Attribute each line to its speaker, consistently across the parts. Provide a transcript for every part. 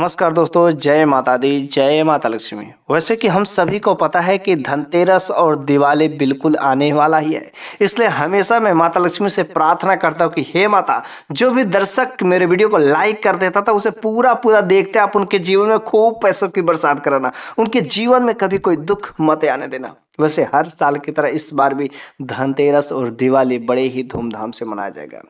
Speaker 1: नमस्कार दोस्तों जय माता दी जय माता लक्ष्मी वैसे कि हम सभी को पता है कि धनतेरस और दिवाली बिल्कुल आने वाला ही है इसलिए हमेशा मैं माता लक्ष्मी से प्रार्थना करता हूँ कि हे माता जो भी दर्शक मेरे वीडियो को लाइक कर देता था उसे पूरा पूरा देखते आप उनके जीवन में खूब पैसों की बरसात कराना उनके जीवन में कभी कोई दुख मत आने देना वैसे हर साल की तरह इस बार भी धनतेरस और दिवाली बड़े ही धूमधाम से मनाया जाएगा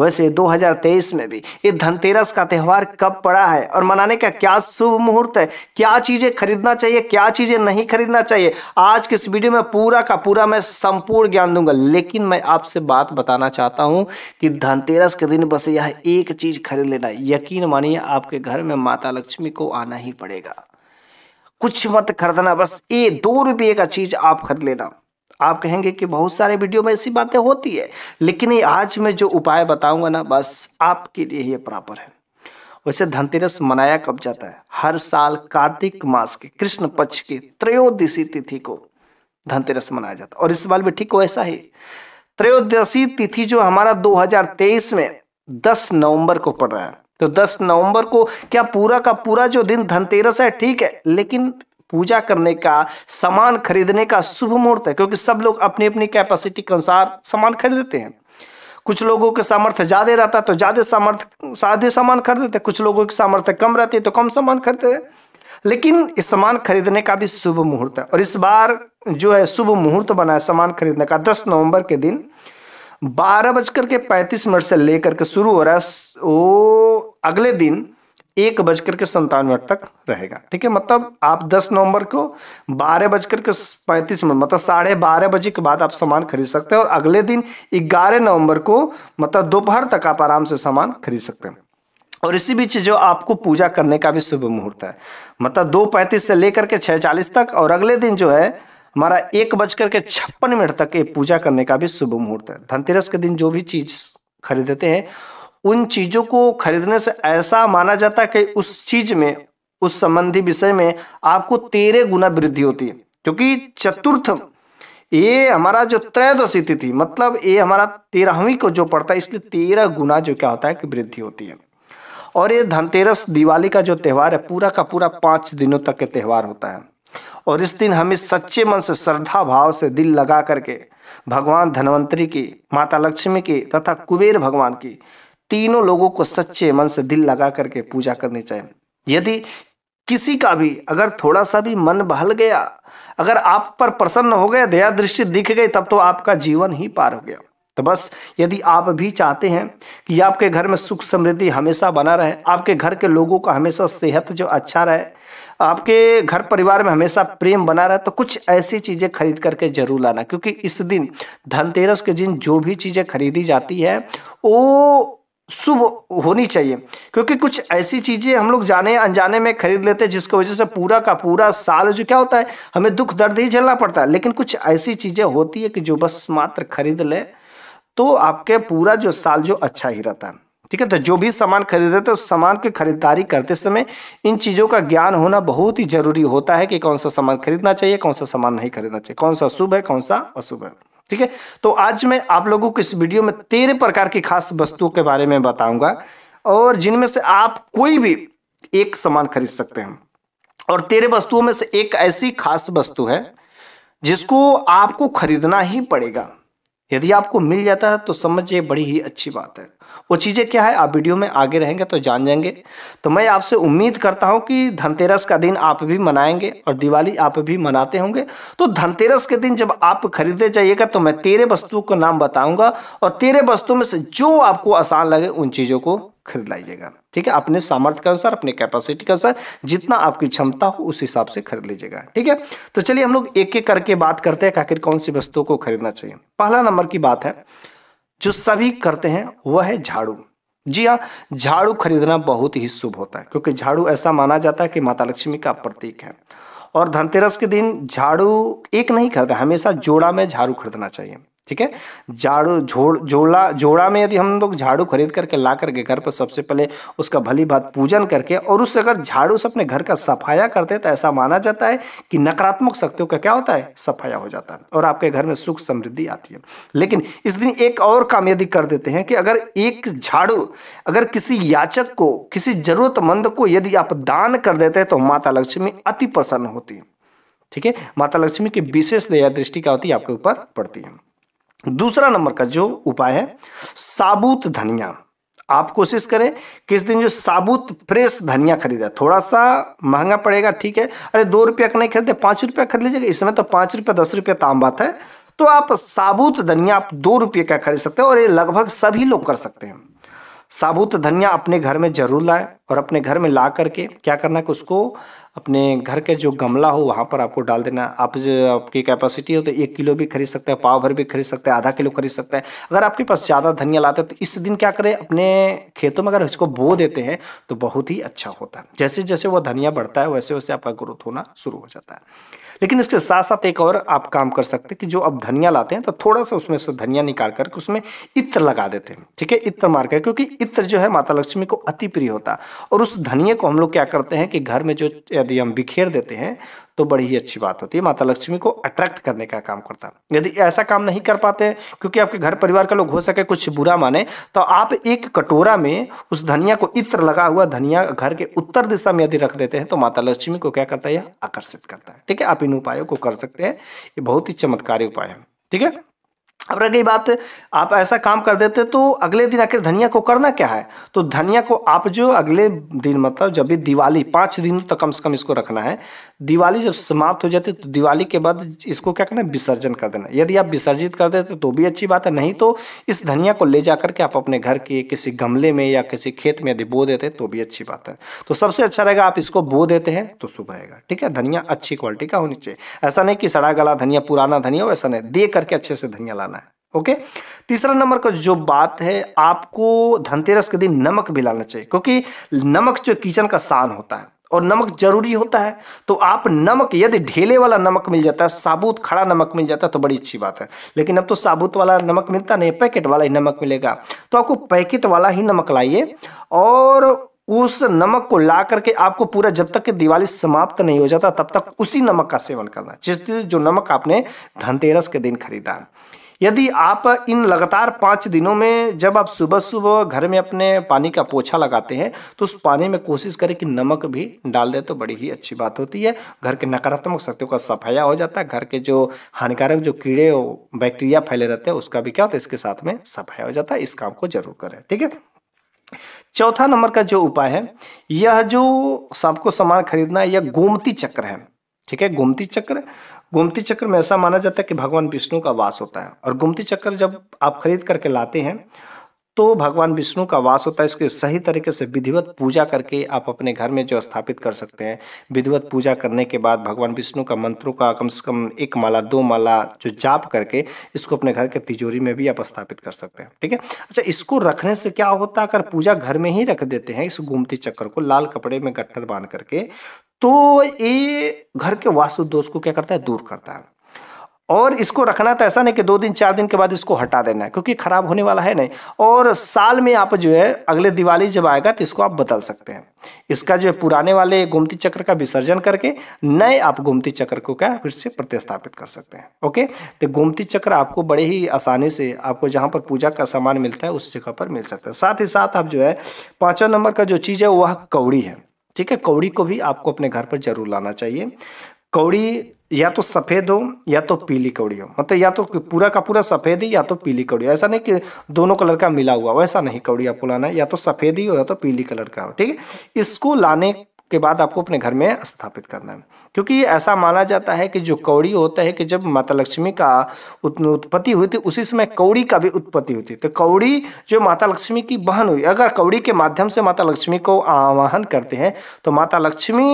Speaker 1: वैसे 2023 में भी ये धनतेरस का त्यौहार कब पड़ा है और मनाने का क्या शुभ मुहूर्त है क्या चीजें खरीदना चाहिए क्या चीजें नहीं खरीदना चाहिए आज के इस वीडियो में पूरा का पूरा मैं संपूर्ण ज्ञान दूंगा लेकिन मैं आपसे बात बताना चाहता हूँ कि धनतेरस के दिन बस यह एक चीज खरीद लेना यकीन मानिए आपके घर में माता लक्ष्मी को आना ही पड़ेगा कुछ मत खरीदना बस ये दो रुपये का चीज़ आप खरीद लेना आप कहेंगे कि बहुत सारे वीडियो में ऐसी बातें होती है लेकिन ये आज मैं जो उपाय बताऊंगा ना बस आपके लिए ये प्रॉपर है वैसे धनतेरस मनाया कब जाता है हर साल कार्तिक मास के कृष्ण पक्ष के त्रयोदशी तिथि को धनतेरस मनाया जाता है और इस बार भी ठीक वैसा ही त्रयोदशी तिथि जो हमारा 2023 में 10 नवंबर को पड़ रहा है तो 10 नवंबर को क्या पूरा का पूरा जो दिन धनतेरस है ठीक है लेकिन पूजा करने का सामान खरीदने का शुभ मुहूर्त है क्योंकि सब लोग अपनी अपनी कैपेसिटी के अनुसार सामान खरीदते हैं कुछ लोगों के सामर्थ्य ज़्यादा रहता तो ज़्यादा सामर्थ्य सादे सामान खरीदते कुछ लोगों के सामर्थ्य कम रहती है तो कम सामान खरीदते हैं लेकिन इस सामान खरीदने का भी शुभ मुहूर्त है और इस बार जो है शुभ मुहूर्त बना है सामान खरीदने का दस नवंबर के दिन बारह बजकर के पैंतीस मिनट से लेकर के शुरू हो रहा है वो अगले दिन एक बजकर के संतानवे मिनट तक रहेगा ठीक है मतलब आप 10 नवंबर को बारह बजकर के पैंतीस मिनट मतलब साढ़े बारह बजे के बाद आप सामान खरीद सकते हैं और अगले दिन ग्यारह नवंबर को मतलब दोपहर तक आप आराम से सामान खरीद सकते हैं और इसी बीच जो आपको पूजा करने का भी शुभ मुहूर्त है मतलब दो पैंतीस से लेकर के छः चालीस तक और अगले दिन जो है हमारा एक बजकर के छप्पन मिनट तक ये पूजा करने का भी शुभ मुहूर्त है धनतेरस के दिन जो भी चीज़ खरीदते हैं उन चीज़ों को खरीदने से ऐसा माना जाता है कि उस चीज़ में उस संबंधी विषय में आपको तेरह गुना वृद्धि होती है क्योंकि चतुर्थ ये हमारा जो त्रयोदशी तिथि मतलब ये हमारा तेरहवीं को जो पड़ता है इसलिए तेरह गुना जो क्या होता है कि वृद्धि होती है और ये धनतेरस दिवाली का जो त्यौहार है पूरा का पूरा पांच दिनों तक के त्यौहार होता है और इस दिन हमें सच्चे मन से श्रद्धा भाव से दिल लगा करके भगवान धनवंतरी की माता लक्ष्मी की तथा कुबेर भगवान की तीनों लोगों को सच्चे मन से दिल लगा करके पूजा करनी चाहिए यदि किसी का भी अगर थोड़ा सा भी मन बहल गया अगर आप पर प्रसन्न हो गया दया दृष्टि दिख गई तब तो आपका जीवन ही पार हो गया तो बस यदि आप भी चाहते हैं कि आपके घर में सुख समृद्धि हमेशा बना रहे आपके घर के लोगों का हमेशा सेहत जो अच्छा रहे आपके घर परिवार में हमेशा प्रेम बना रहे तो कुछ ऐसी चीज़ें खरीद करके जरूर लाना क्योंकि इस दिन धनतेरस के दिन जो भी चीज़ें खरीदी जाती है वो शुभ होनी चाहिए क्योंकि कुछ ऐसी चीज़ें हम लोग जाने अनजाने में खरीद लेते हैं जिसकी वजह से पूरा का पूरा साल जो क्या होता है हमें दुख दर्द ही झेलना पड़ता है लेकिन कुछ ऐसी चीज़ें होती है कि जो बस मात्र खरीद ले तो आपके पूरा जो साल जो अच्छा ही रहता है ठीक है तो जो भी सामान हैं तो उस सामान की खरीदारी करते समय इन चीज़ों का ज्ञान होना बहुत ही जरूरी होता है कि कौन सा सामान खरीदना चाहिए कौन सा सामान नहीं खरीदना चाहिए कौन सा शुभ है कौन सा अशुभ है ठीक है तो आज मैं आप लोगों को इस वीडियो में तेरह प्रकार की खास वस्तुओं के बारे में बताऊंगा और जिनमें से आप कोई भी एक सामान खरीद सकते हैं और तेरह वस्तुओं में से एक ऐसी खास वस्तु है जिसको आपको खरीदना ही पड़ेगा यदि आपको मिल जाता है तो समझिए बड़ी ही अच्छी बात है वो चीज़ें क्या है आप वीडियो में आगे रहेंगे तो जान जाएंगे तो मैं आपसे उम्मीद करता हूँ कि धनतेरस का दिन आप भी मनाएंगे और दिवाली आप भी मनाते होंगे तो धनतेरस के दिन जब आप खरीदने जाइएगा तो मैं तेरह वस्तुओं का नाम बताऊँगा और तेरह वस्तुओं में से जो आपको आसान लगे उन चीज़ों को खरीद लाइएगा ठीक है अपने सामर्थ्य के अनुसार अपने कैपेसिटी के अनुसार जितना आपकी क्षमता हो उस हिसाब से खरीद लीजिएगा ठीक है तो चलिए हम लोग एक एक करके बात करते हैं आखिर कौन सी वस्तुओं को खरीदना चाहिए पहला नंबर की बात है जो सभी करते हैं वह है झाड़ू जी हाँ झाड़ू खरीदना बहुत ही शुभ होता है क्योंकि झाड़ू ऐसा माना जाता है कि माता लक्ष्मी का प्रतीक है और धनतेरस के दिन झाड़ू एक नहीं खरीदा हमेशा जोड़ा में झाड़ू खरीदना चाहिए ठीक है झाड़ू झोड़ झोला झोड़ा में यदि हम लोग झाड़ू खरीद करके ला करके घर पर सबसे पहले उसका भली बात पूजन करके और उससे अगर झाड़ू से अपने घर का सफाया करते तो ऐसा माना जाता है कि नकारात्मक शक्तियों का क्या होता है सफाया हो जाता है और आपके घर में सुख समृद्धि आती है लेकिन इस दिन एक और काम यदि कर देते हैं कि अगर एक झाड़ू अगर किसी याचक को किसी जरूरतमंद को यदि आप दान कर देते हैं तो माता लक्ष्मी अति प्रसन्न होती है ठीक है माता लक्ष्मी की विशेष दया दृष्टि क्या होती है आपके ऊपर पड़ती है दूसरा नंबर का जो उपाय है साबुत धनिया आप कोशिश करें किस दिन जो साबुत फ्रेश धनिया खरीदा थोड़ा सा महंगा पड़ेगा ठीक है अरे दो रुपया का नहीं खरीदे पांच रुपया खरीद लीजिएगा इसमें तो पांच रुपया दस रुपया ताम बात है तो आप साबुत धनिया आप दो रुपये का खरीद सकते हैं और ये लगभग सभी लोग कर सकते हैं साबुत धनिया अपने घर में जरूर लाए और अपने घर में ला करके क्या करना है कि उसको अपने घर के जो गमला हो वहाँ पर आपको डाल देना आप जो आपकी कैपेसिटी हो तो एक किलो भी खरीद सकते हैं पाव भर भी खरीद सकते हैं आधा किलो खरीद सकते हैं अगर आपके पास ज़्यादा धनिया लाते हैं तो इस दिन क्या करें अपने खेतों में अगर इसको बो देते हैं तो बहुत ही अच्छा होता है जैसे जैसे वो धनिया बढ़ता है वैसे वैसे आपका ग्रोथ होना शुरू हो जाता है लेकिन इसके साथ साथ एक और आप काम कर सकते हैं कि जो आप धनिया लाते हैं तो थोड़ा सा उसमें से धनिया निकाल करके उसमें इत्र लगा देते हैं ठीक है इत्र मार कर क्योंकि इत्र जो है माता लक्ष्मी को अति प्रिय होता है और उस धनिया को हम लोग क्या करते हैं कि घर में जो यदि हम बिखेर देते हैं तो बड़ी ही अच्छी बात होती है माता लक्ष्मी को अट्रैक्ट करने का काम करता है यदि ऐसा काम नहीं कर पाते क्योंकि आपके घर परिवार का लोग हो सके कुछ बुरा माने तो आप एक कटोरा में उस धनिया को इत्र लगा हुआ धनिया घर के उत्तर दिशा में यदि रख देते हैं तो माता लक्ष्मी को क्या करता है यह आकर्षित करता है ठीक है आप इन उपायों को कर सकते हैं ये बहुत ही चमत्कारी उपाय है ठीक है अब रह गई बात आप ऐसा काम कर देते तो अगले दिन आखिर धनिया को करना क्या है तो धनिया को आप जो अगले दिन मतलब जब भी दिवाली पाँच दिन तक तो कम से कम इसको रखना है दिवाली जब समाप्त हो जाती है तो दिवाली के बाद इसको क्या करना है विसर्जन कर देना यदि आप विसर्जित कर देते तो भी अच्छी बात है नहीं तो इस धनिया को ले जा करके आप अपने घर के किसी गमले में या किसी खेत में यदि बो देते तो भी अच्छी बात है तो सबसे अच्छा रहेगा आप इसको बो देते हैं तो शुभ रहेगा ठीक है धनिया अच्छी क्वालिटी का होनी चाहिए ऐसा नहीं कि सड़ा गला धनिया पुराना धनिया हो ऐसा नहीं दे करके अच्छे से धनिया लाना है ओके okay? तीसरा नंबर का जो बात है आपको धनतेरस के दिन नमक भी लाना चाहिए क्योंकि नमक जो किचन का शान होता है और नमक जरूरी होता है तो आप नमक यदि ढेले वाला नमक मिल जाता है साबुत खड़ा नमक मिल जाता है तो बड़ी अच्छी बात है लेकिन अब तो साबुत वाला नमक मिलता नहीं पैकेट वाला ही नमक मिलेगा तो आपको पैकेट वाला ही नमक लाइए और उस नमक को ला करके आपको पूरा जब तक कि दिवाली समाप्त नहीं हो जाता तब तक उसी नमक का सेवन करना जिस जो नमक आपने धनतेरस के दिन खरीदा यदि आप इन लगातार पाँच दिनों में जब आप सुबह सुबह घर में अपने पानी का पोछा लगाते हैं तो उस पानी में कोशिश करें कि नमक भी डाल दें तो बड़ी ही अच्छी बात होती है घर के नकारात्मक शक्तियों का सफाया हो जाता है घर के जो हानिकारक जो कीड़े बैक्टीरिया फैले रहते हैं उसका भी क्या होता है इसके साथ में सफाया हो जाता है इस काम को जरूर करें ठीक है चौथा नंबर का जो उपाय है यह जो सबको सामान खरीदना है यह गोमती चक्र है ठीक है गोमती चक्र गोमती चक्र में ऐसा माना जाता है कि भगवान विष्णु का वास होता है और गोमती चक्र जब आप खरीद करके लाते हैं तो भगवान विष्णु का वास होता है इसके सही तरीके से विधिवत पूजा करके आप अपने घर में जो स्थापित कर सकते हैं विधिवत पूजा करने के बाद भगवान विष्णु का मंत्रों का कम से कम एक माला दो माला जो जाप करके इसको अपने घर के तिजोरी में भी आप स्थापित कर सकते हैं ठीक है अच्छा इसको रखने से क्या होता है अगर पूजा घर में ही रख देते हैं इस गोमती चक्कर को लाल कपड़े में गट्ठर बांध करके तो ये घर के वास्तु दोष को क्या करता है दूर करता है और इसको रखना तो ऐसा नहीं कि दो दिन चार दिन के बाद इसको हटा देना है क्योंकि ख़राब होने वाला है नहीं और साल में आप जो है अगले दिवाली जब आएगा तो इसको आप बदल सकते हैं इसका जो है पुराने वाले गोमती चक्र का विसर्जन करके नए आप गोमती चक्र को क्या फिर से प्रतिस्थापित कर सकते हैं ओके तो गोमती चक्र आपको बड़े ही आसानी से आपको जहाँ पर पूजा का सामान मिलता है उस जगह पर मिल सकता है साथ ही साथ आप जो है पाँचवा नंबर का जो चीज़ है वह कौड़ी है ठीक है कौड़ी को भी आपको अपने घर पर जरूर लाना चाहिए कौड़ी या तो सफ़ेद हो या तो पीली कौड़ी हो मतलब या तो पूरा का पूरा सफ़ेद ही या तो पीली कौड़ी हो ऐसा नहीं कि दोनों कलर का मिला हुआ वैसा नहीं कौड़ी आपको लाना है या तो सफ़ेद ही हो या तो पीली कलर का हो ठीक है इसको लाने के बाद आपको अपने घर में स्थापित करना है क्योंकि ये ऐसा माना जाता है कि जो कौड़ी होता है कि जब माता लक्ष्मी का उत्पत्ति हुई थी उसी समय कौड़ी का भी उत्पत्ति हुई थी तो कौड़ी जो माता लक्ष्मी की बहन हुई अगर कौड़ी के माध्यम से माता लक्ष्मी को आवाहन करते हैं तो माता लक्ष्मी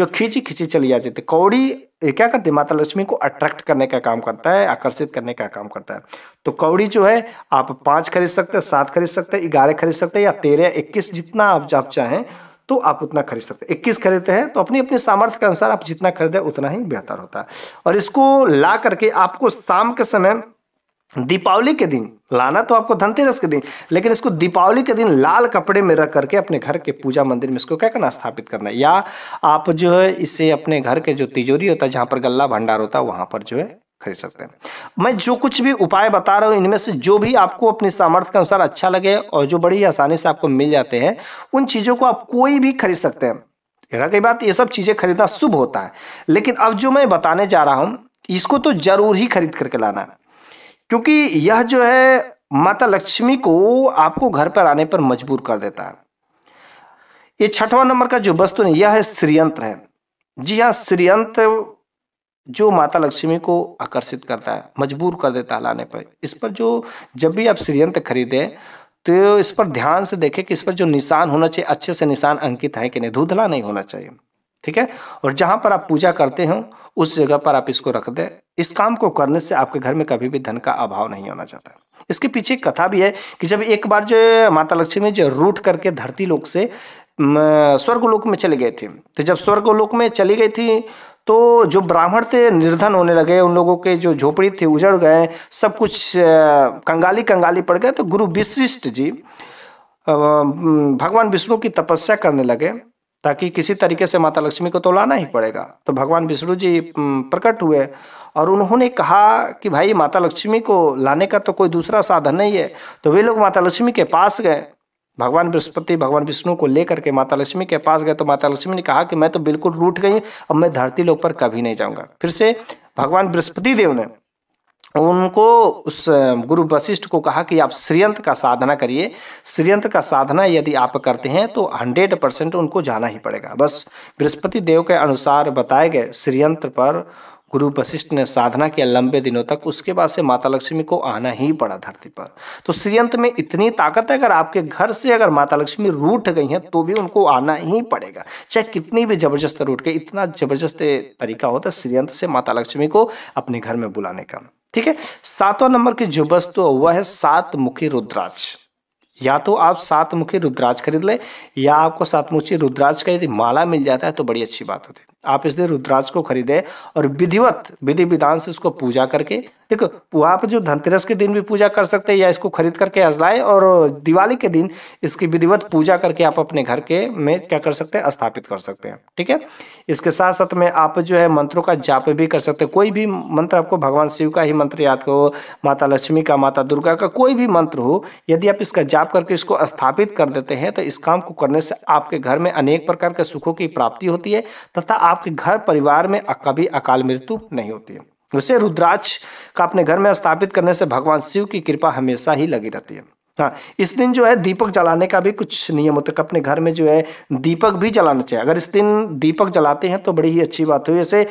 Speaker 1: जो खींची खींची चली जाती थी तो कौड़ी ये क्या करती है माता लक्ष्मी को अट्रैक्ट करने का काम करता है आकर्षित करने का काम करता है तो कौड़ी जो है आप पाँच खरीद सकते हैं सात खरीद सकते हैं ग्यारह खरीद सकते हैं या तेरह इक्कीस जितना आप जब चाहें तो आप उतना खरीद सकते हैं इक्कीस खरीदते हैं तो अपनी अपनी सामर्थ्य के अनुसार आप जितना खरीदें उतना ही बेहतर होता है और इसको ला करके आपको शाम के समय दीपावली के दिन लाना तो आपको धनतेरस के दिन लेकिन इसको दीपावली के दिन लाल कपड़े में रख करके अपने घर के पूजा मंदिर में इसको क्या करना स्थापित करना है या आप जो है इसे अपने घर के जो तिजोरी होता है जहाँ पर गल्ला भंडार होता है वहाँ पर जो है खरीद सकते हैं मैं जो कुछ भी उपाय बता रहा हूँ इनमें से जो भी आपको अपने सामर्थ्य के अनुसार अच्छा लगे और जो बड़ी आसानी से आपको मिल जाते हैं उन चीज़ों को आप कोई भी खरीद सकते हैं रहा कई बात ये सब चीज़ें खरीदना शुभ होता है लेकिन अब जो मैं बताने जा रहा हूँ इसको तो ज़रूर ही खरीद करके लाना है क्योंकि यह जो है माता लक्ष्मी को आपको घर पर आने पर मजबूर कर देता है ये छठवां नंबर का जो वस्तु है यह है श्रीयंत्र है जी हाँ श्रीयंत्र जो माता लक्ष्मी को आकर्षित करता है मजबूर कर देता है लाने पर इस पर जो जब भी आप श्रीयंत्र खरीदें तो इस पर ध्यान से देखें कि इस पर जो निशान होना चाहिए अच्छे से निशान अंकित है कि नहीं धुधला नहीं होना चाहिए ठीक है और जहाँ पर आप पूजा करते हो उस जगह पर आप इसको रख दें इस काम को करने से आपके घर में कभी भी धन का अभाव नहीं होना चाहता इसके पीछे कथा भी है कि जब एक बार जो माता लक्ष्मी जो रूट करके धरती लोग से स्वर्गलोक में चले गए थे तो जब स्वर्गलोक में चली गई थी तो जो ब्राह्मण थे निर्धन होने लगे उन लोगों के जो झोपड़ी थी उजड़ गए सब कुछ कंगाली कंगाली पड़ गए तो गुरु विशिष्ट जी भगवान विष्णु की तपस्या करने लगे ताकि किसी तरीके से माता लक्ष्मी को तो लाना ही पड़ेगा तो भगवान विष्णु जी प्रकट हुए और उन्होंने कहा कि भाई माता लक्ष्मी को लाने का तो कोई दूसरा साधन नहीं है तो वे लोग माता लक्ष्मी के पास गए भगवान बृहस्पति भगवान विष्णु को लेकर के माता लक्ष्मी के पास गए तो माता लक्ष्मी ने कहा कि मैं तो बिल्कुल रूठ गई अब मैं धरती लोक पर कभी नहीं जाऊंगा फिर से भगवान बृहस्पति देव ने उनको उस गुरु वशिष्ठ को कहा कि आप श्रीयंत का साधना करिए श्रीयंत का साधना यदि आप करते हैं तो हंड्रेड परसेंट उनको जाना ही पड़ेगा बस बृहस्पति देव के अनुसार बताए गए श्रीयंत्र पर गुरु वशिष्ठ ने साधना किया लंबे दिनों तक उसके बाद से माता लक्ष्मी को आना ही पड़ा धरती पर तो श्रीयंत्र में इतनी ताकत है अगर आपके घर से अगर माता लक्ष्मी रूठ गई हैं तो भी उनको आना ही पड़ेगा चाहे कितनी भी जबरदस्त रूट के इतना जबरदस्त तरीका होता है श्रीयंत्र से माता लक्ष्मी को अपने घर में बुलाने का ठीक है सातवां नंबर की जो वस्तु तो है सात मुखी रुद्राक्ष या तो आप सात मुखी रुद्राक्ष खरीद ले या आपको सात मुखी रुद्राक्ष का यदि माला मिल जाता है तो बड़ी अच्छी बात होती है आप इसलिए रुद्राक्ष को खरीदे और विधिवत विधि विधान से इसको पूजा करके देखो आप जो धनतेरस के दिन भी पूजा कर सकते हैं या इसको खरीद करके अजलाए और दिवाली के दिन इसकी विधिवत पूजा करके आप अपने घर के में क्या कर सकते हैं स्थापित कर सकते हैं ठीक है इसके साथ साथ में आप जो है मंत्रों का जाप भी कर सकते हैं कोई भी मंत्र आपको भगवान शिव का ही मंत्र याद हो माता लक्ष्मी का माता दुर्गा का कोई भी मंत्र हो यदि आप इसका जाप करके इसको स्थापित कर देते हैं तो इस काम को करने से आपके घर में अनेक प्रकार के सुखों की प्राप्ति होती है तथा आपके घर परिवार में कभी अकाल मृत्यु नहीं होती है उसे रुद्राक्ष का अपने घर में स्थापित करने से भगवान शिव की कृपा हमेशा ही लगी रहती है हाँ इस दिन जो है दीपक जलाने का भी कुछ नियम होता है अपने घर में जो है दीपक भी जलाना चाहिए अगर इस दिन दीपक जलाते हैं तो बड़ी ही अच्छी बात हुई जैसे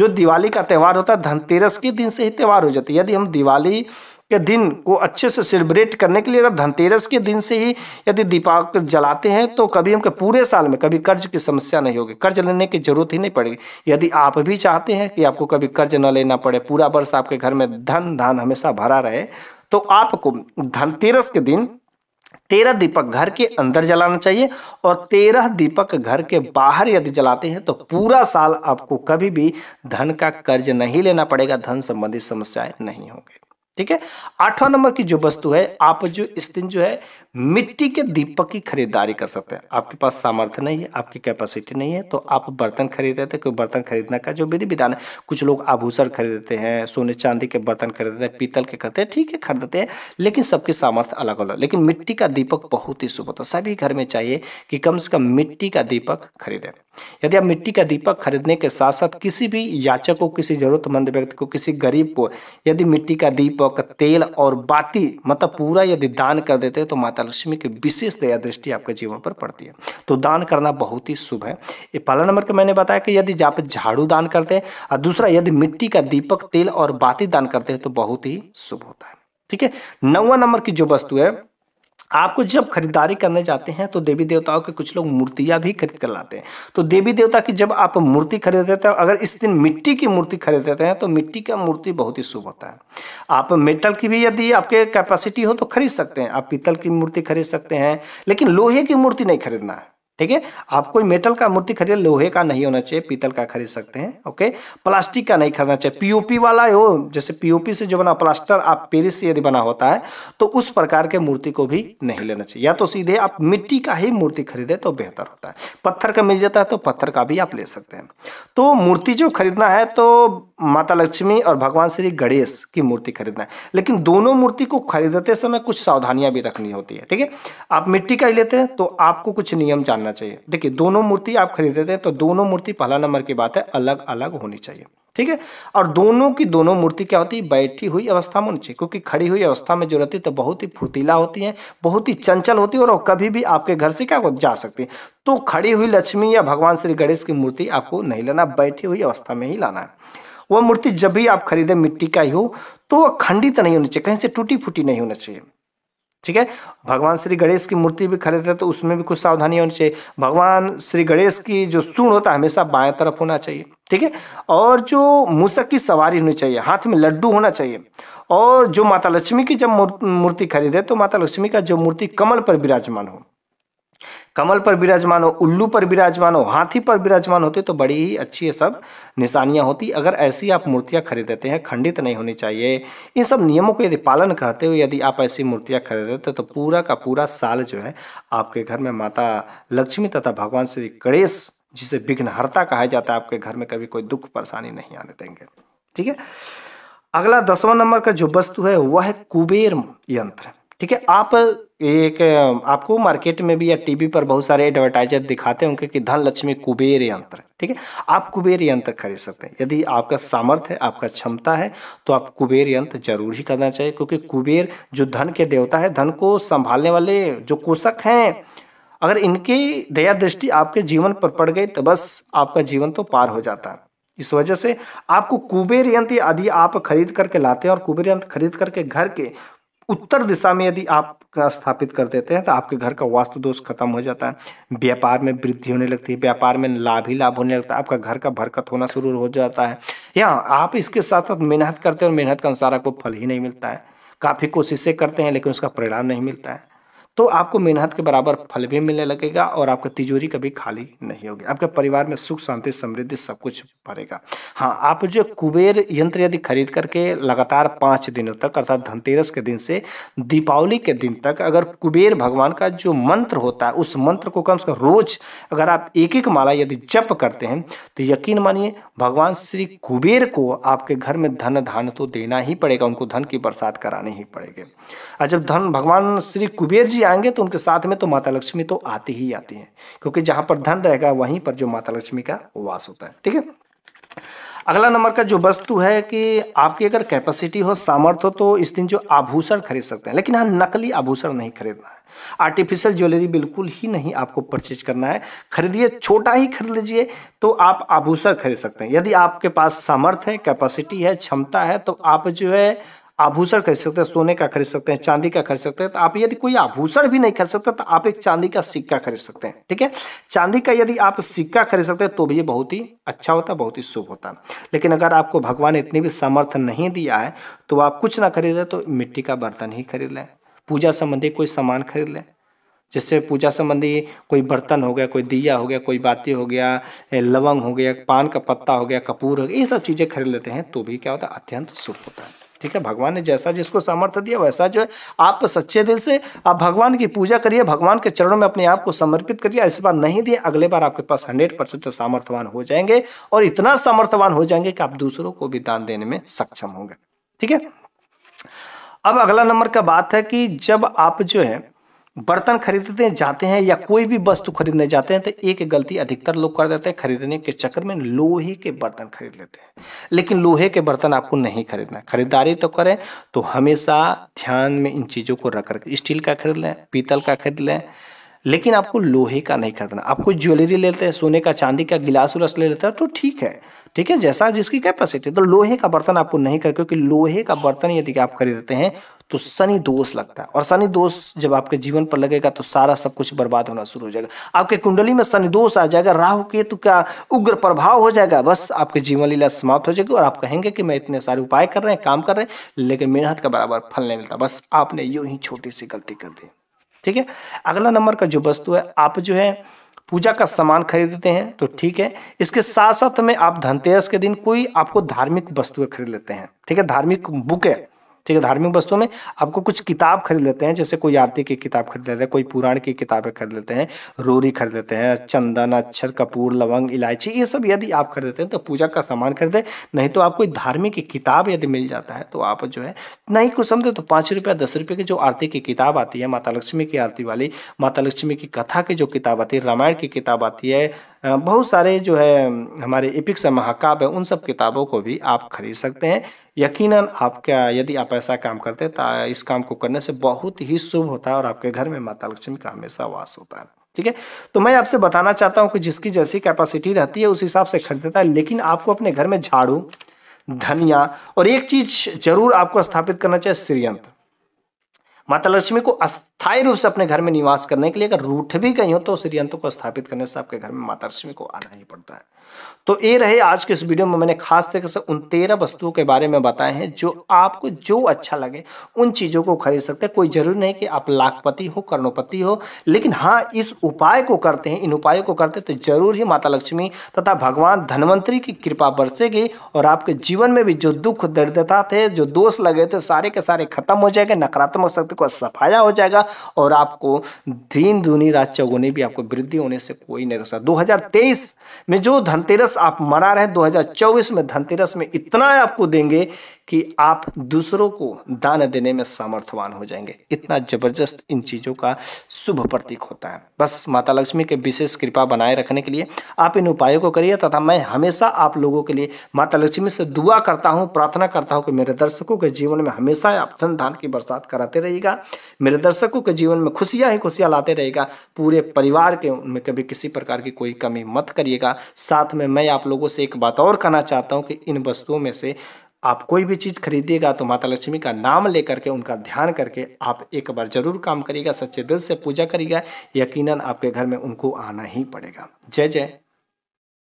Speaker 1: जो दिवाली का त्यौहार होता है धनतेरस के दिन से ही त्यौहार हो जाती है यदि हम दिवाली के दिन को अच्छे से सेलिब्रेट करने के लिए अगर धनतेरस के दिन से ही यदि दीपक जलाते हैं तो कभी हमके पूरे साल में कभी कर्ज की समस्या नहीं होगी कर्ज लेने की जरूरत ही नहीं पड़ेगी यदि आप भी चाहते हैं कि आपको कभी कर्ज न लेना पड़े पूरा वर्ष आपके घर में धन धान हमेशा भरा रहे तो आपको धनतेरस के दिन तेरह दीपक घर के अंदर जलाना चाहिए और तेरह दीपक घर के बाहर यदि जलाते हैं तो पूरा साल आपको कभी भी धन का कर्ज नहीं लेना पड़ेगा धन संबंधी समस्याएं नहीं होंगी ठीक है आठवां नंबर की जो वस्तु है आप जो इस दिन जो है मिट्टी के दीपक की खरीदारी कर सकते हैं आपके पास सामर्थ्य नहीं है आपकी कैपेसिटी नहीं है तो आप बर्तन खरीद हैं तो कोई बर्तन खरीदने का जो विधि विधान है कुछ लोग आभूषण खरीदते हैं सोने चांदी के बर्तन खरीदते हैं पीतल के खरीदते हैं ठीक है खरीदते हैं लेकिन सबके सामर्थ्य अलग अलग लेकिन मिट्टी का दीपक बहुत ही शुभ होता है सभी घर में चाहिए कि कम से कम मिट्टी का दीपक खरीदें यदि आप मिट्टी का दीपक खरीदने के साथ साथ किसी भी याचक को किसी जरूरतमंद व्यक्ति को किसी गरीब को यदि मिट्टी का दीपक तेल और बाती मतलब पूरा यदि दान कर देते हैं तो माता लक्ष्मी की विशेष दया दृष्टि आपके जीवन पर पड़ती है तो दान करना बहुत ही शुभ है ये पहला नंबर का मैंने बताया कि यदि आप झाड़ू दान करते हैं और दूसरा यदि मिट्टी का दीपक तेल और बाती दान करते हैं तो बहुत ही शुभ होता है ठीक है नौवा नंबर की जो वस्तु है आपको जब खरीदारी करने जाते हैं तो देवी देवताओं के कुछ लोग मूर्तियाँ भी खरीद कर लाते हैं तो देवी देवता की जब आप मूर्ति खरीद देते हैं तो अगर इस दिन मिट्टी की मूर्ति खरीद देते हैं तो मिट्टी का मूर्ति बहुत ही शुभ होता है आप मेटल की भी यदि आपके कैपेसिटी हो तो खरीद सकते हैं आप पीतल की मूर्ति खरीद सकते हैं लेकिन लोहे की मूर्ति नहीं खरीदना है ठीक है आप कोई मेटल का मूर्ति खरीदे लोहे का नहीं होना चाहिए पीतल का खरीद सकते हैं ओके प्लास्टिक का नहीं खरीदना चाहिए पीओपी वाला हो जैसे पीओपी से जो बना प्लास्टर आप पेरिस से यदि बना होता है तो उस प्रकार के मूर्ति को भी नहीं लेना चाहिए या तो सीधे आप मिट्टी का ही मूर्ति खरीदे तो बेहतर होता है पत्थर का मिल जाता है तो पत्थर का भी आप ले सकते हैं तो मूर्ति जो खरीदना है तो माता लक्ष्मी और भगवान श्री गणेश की मूर्ति खरीदना है लेकिन दोनों मूर्ति को खरीदते समय कुछ सावधानियां भी रखनी होती है ठीक है आप मिट्टी का ही लेते हैं तो आपको कुछ नियम जानना चाहिए देखिए दोनों मूर्ति आप खरीदते हैं तो दोनों मूर्ति पहला नंबर की बात है अलग अलग होनी चाहिए ठीक है और दोनों की दोनों मूर्ति क्या होती है बैठी हुई अवस्था में होनी चाहिए क्योंकि खड़ी हुई अवस्था में जो रहती है तो बहुत ही फुर्तीला होती है बहुत ही चंचल होती है और कभी भी आपके घर से क्या जा सकती है तो खड़ी हुई लक्ष्मी या भगवान श्री गणेश की मूर्ति आपको नहीं लाना बैठी हुई अवस्था में ही लाना है वह मूर्ति जब भी आप खरीदें मिट्टी का ही हो तो वह खंडित नहीं होनी चाहिए कहीं से टूटी फूटी नहीं होना चाहिए ठीक है भगवान श्री गणेश की मूर्ति भी खरीदते हैं तो उसमें भी कुछ सावधानी होनी चाहिए भगवान श्री गणेश की जो सूण होता है हमेशा बाएं तरफ होना चाहिए ठीक है और जो मूसक की सवारी होनी चाहिए हाथ में लड्डू होना चाहिए और जो माता लक्ष्मी की जब मूर्ति खरीदे तो माता लक्ष्मी का जो मूर्ति कमल पर विराजमान हो कमल पर विराजमान हो उल्लू पर विराजमान हो हाथी पर विराजमान होते तो बड़ी ही अच्छी ये सब निशानियाँ होती अगर ऐसी आप मूर्तियाँ खरीद देते हैं खंडित नहीं होनी चाहिए इन सब नियमों को यदि पालन करते हुए यदि आप ऐसी मूर्तियाँ खरीद तो पूरा का पूरा साल जो है आपके घर में माता लक्ष्मी तथा भगवान श्री गणेश जिसे विघ्नहरता कहा जाता है आपके घर में कभी कोई दुख परेशानी नहीं आने देंगे ठीक है अगला दसवां नंबर का जो वस्तु है वह है कुबेर यंत्र ठीक है आप एक आपको मार्केट में भी या टीवी पर बहुत सारे एडवर्टाइजर दिखाते होंगे कि धन लक्ष्मी कुबेर यंत्र ठीक है आप कुबेर यंत्र खरीद सकते हैं यदि आपका सामर्थ्य है आपका क्षमता है तो आप कुबेर यंत्र जरूर ही करना चाहिए क्योंकि कुबेर जो धन के देवता है धन को संभालने वाले जो कोषक हैं अगर इनकी दया दृष्टि आपके जीवन पर पड़ गई तो बस आपका जीवन तो पार हो जाता है इस वजह से आपको कुबेर यंत्र आदि आप खरीद करके लाते हैं और कुबेर यंत्र खरीद करके घर के उत्तर दिशा में यदि आप स्थापित कर देते हैं तो आपके घर का वास्तु दोष खत्म हो जाता है व्यापार में वृद्धि होने लगती है व्यापार में लाभ ही लाभ होने लगता है आपका घर का भरकत होना शुरू हो जाता है या आप इसके साथ साथ मेहनत करते हैं और मेहनत के अनुसार आपको फल ही नहीं मिलता है काफ़ी कोशिशें करते हैं लेकिन उसका परिणाम नहीं मिलता है तो आपको मेहनत के बराबर फल भी मिलने लगेगा और आपका तिजोरी कभी खाली नहीं होगी आपके परिवार में सुख शांति समृद्धि सब कुछ भरेगा हाँ आप जो कुबेर यंत्र यदि खरीद करके लगातार पाँच दिनों तक अर्थात धनतेरस के दिन से दीपावली के दिन तक अगर कुबेर भगवान का जो मंत्र होता है उस मंत्र को कम से कम रोज अगर आप एक एक माला यदि जप करते हैं तो यकीन मानिए भगवान श्री कुबेर को आपके घर में धन धान तो देना ही पड़ेगा उनको धन की बरसात करानी ही पड़ेगी और जब धन भगवान श्री कुबेर जी आएंगे तो उनके साथ में तो माता लक्ष्मी तो आती ही आती हैं क्योंकि जहां पर धन रहेगा वहीं पर जो माता लक्ष्मी का वास होता है ठीक है अगला नंबर का जो वस्तु है कि आपकी अगर कैपेसिटी हो सामर्थ हो तो इस दिन जो आभूषण खरीद सकते हैं लेकिन हाँ नकली आभूषण नहीं खरीदना है आर्टिफिशियल ज्वेलरी बिल्कुल ही नहीं आपको परचेज करना है खरीदिए छोटा ही खरीद लीजिए तो आप आभूषण खरीद सकते हैं यदि आपके पास सामर्थ है कैपेसिटी है क्षमता है तो आप जो है आभूषण खरीद सकते हैं सोने का खरीद सकते हैं चांदी का खरीद सकते हैं तो आप यदि कोई आभूषण भी नहीं खरीद सकते तो आप एक चांदी का सिक्का खरीद सकते हैं ठीक है चांदी का यदि आप सिक्का खरीद सकते हैं तो भी ये बहुत ही अच्छा होता बहुत ही शुभ होता लेकिन अगर आपको भगवान इतनी भी सामर्थ्य नहीं दिया है तो आप कुछ ना खरीदें तो मिट्टी का बर्तन ही खरीद लें पूजा संबंधी कोई सामान खरीद लें जिससे पूजा संबंधी कोई बर्तन हो गया कोई दिया हो गया कोई बाती हो गया लवंग हो गया पान का पत्ता हो गया कपूर हो गया ये सब चीज़ें खरीद लेते हैं तो भी क्या होता है अत्यंत शुभ होता है ठीक है भगवान ने जैसा जिसको सामर्थ्य दिया वैसा जो है आप सच्चे दिल से आप भगवान की पूजा करिए भगवान के चरणों में अपने आप को समर्पित करिए इस बार नहीं दिए अगले बार आपके पास हंड्रेड परसेंट सामर्थ्यवान हो जाएंगे और इतना सामर्थ्यवान हो जाएंगे कि आप दूसरों को भी दान देने में सक्षम होंगे ठीक है अब अगला नंबर का बात है कि जब आप जो है बर्तन खरीदते जाते हैं या कोई भी वस्तु खरीदने जाते हैं तो एक गलती अधिकतर लोग कर देते हैं खरीदने के चक्कर में लोहे के बर्तन खरीद लेते हैं लेकिन लोहे के बर्तन आपको नहीं खरीदना खरीदारी तो करें तो हमेशा ध्यान में इन चीज़ों को रख कर स्टील का खरीद लें पीतल का खरीद लें लेकिन आपको लोहे का नहीं खरीदना आपको ज्वेलरी लेते हैं सोने का चांदी का गिलास उलास ले लेते हैं तो ठीक है ठीक है जैसा जिसकी कैपेसिटी तो लोहे का बर्तन आपको नहीं कर क्योंकि लोहे का बर्तन यदि आप खरीदते हैं तो शनि दोष लगता है और शनि दोष जब आपके जीवन पर लगेगा तो सारा सब कुछ बर्बाद होना शुरू हो जाएगा आपके कुंडली में शनि दोष आ जाएगा राहु केतु का उग्र प्रभाव हो जाएगा बस आपके जीवन लीला समाप्त हो जाएगी और आप कहेंगे कि मैं इतने सारे उपाय कर रहे हैं काम कर रहे हैं लेकिन मेहनत का बराबर फल नहीं मिलता बस आपने यूं ही छोटी सी गलती कर दी ठीक है अगला नंबर का जो वस्तु है आप जो है पूजा का सामान खरीदते हैं तो ठीक है इसके साथ साथ में आप धनतेरस के दिन कोई आपको धार्मिक वस्तुएं खरीद लेते हैं ठीक है धार्मिक बुकें ठीक है धार्मिक वस्तुओं में आपको कुछ किताब खरीद लेते हैं जैसे कोई आरती की किताब खरीद लेते हैं कोई पुराण की किताबें खरीद लेते हैं रोरी खरीद लेते हैं चंदन अक्षर कपूर लवंग इलायची ये सब यदि आप खरीदते हैं तो पूजा का सामान खरीदें नहीं तो आप कोई धार्मिक किताब यदि मिल जाता है तो आप जो है नहीं कुछ समझे तो पाँच रुपया दस रुपये की जो आरती की किताब आती है माता लक्ष्मी की आरती वाली माता लक्ष्मी की कथा की जो किताब आती है रामायण की किताब आती है बहुत सारे जो है हमारे इपिक्स महाकाव्य उन सब किताबों को भी आप खरीद सकते हैं यकीनन आपका यदि आप ऐसा काम करते तो इस काम को करने से बहुत ही शुभ होता है और आपके घर में माता लक्ष्मी का हमेशा वास होता है ठीक है तो मैं आपसे बताना चाहता हूँ कि जिसकी जैसी कैपेसिटी रहती है उस हिसाब से खरीदता है लेकिन आपको अपने घर में झाड़ू धनिया और एक चीज जरूर आपको स्थापित करना चाहिए श्रीयंत्र माता लक्ष्मी को अस्थायी रूप से अपने घर में निवास करने के लिए अगर रूठ भी गई हो तो श्री अंतों को स्थापित करने से आपके घर में माता लक्ष्मी को आना ही पड़ता है तो ये रहे आज के इस वीडियो में मैंने खास तरीके से उन तेरह वस्तुओं के बारे में बताए हैं जो आपको जो अच्छा लगे उन चीज़ों को खरीद सकते हैं कोई ज़रूरी नहीं कि आप लाखपति हो कर्णपति हो लेकिन हाँ इस उपाय को करते हैं इन उपायों को करते हैं तो जरूर ही माता लक्ष्मी तथा भगवान धनवंतरी की कृपा बरसेगी और आपके जीवन में भी जो दुख दरिद्रता थे जो दोष लगे थे सारे के सारे खत्म हो जाएंगे नकारात्मक शक्ति का सफाया हो जाएगा और आपको दीन दूनी रात चौगुनी भी आपको वृद्धि होने से कोई नहीं रोकता सकता दो में जो धनतेरस आप मना रहे हैं दो में धनतेरस में इतना आपको देंगे कि आप दूसरों को दान देने में सामर्थ्यवान हो जाएंगे इतना जबरदस्त इन चीज़ों का शुभ प्रतीक होता है बस माता लक्ष्मी के विशेष कृपा बनाए रखने के लिए आप इन उपायों को करिए तथा मैं हमेशा आप लोगों के लिए माता लक्ष्मी से दुआ करता हूँ प्रार्थना करता हूँ कि मेरे दर्शकों के जीवन में हमेशा आप धन धान की बरसात कराते रहेगा मेरे दर्शकों के जीवन में खुशियाँ ही खुशियाँ लाते रहेगा पूरे परिवार के उनमें कभी किसी प्रकार की कोई कमी मत करिएगा साथ में मैं आप लोगों से एक बात और कहना चाहता हूँ कि इन वस्तुओं में से आप कोई भी चीज़ खरीदिएगा तो माता लक्ष्मी का नाम लेकर के उनका ध्यान करके आप एक बार ज़रूर काम करिएगा सच्चे दिल से पूजा करिएगा यकीनन आपके घर में उनको आना ही पड़ेगा जय जय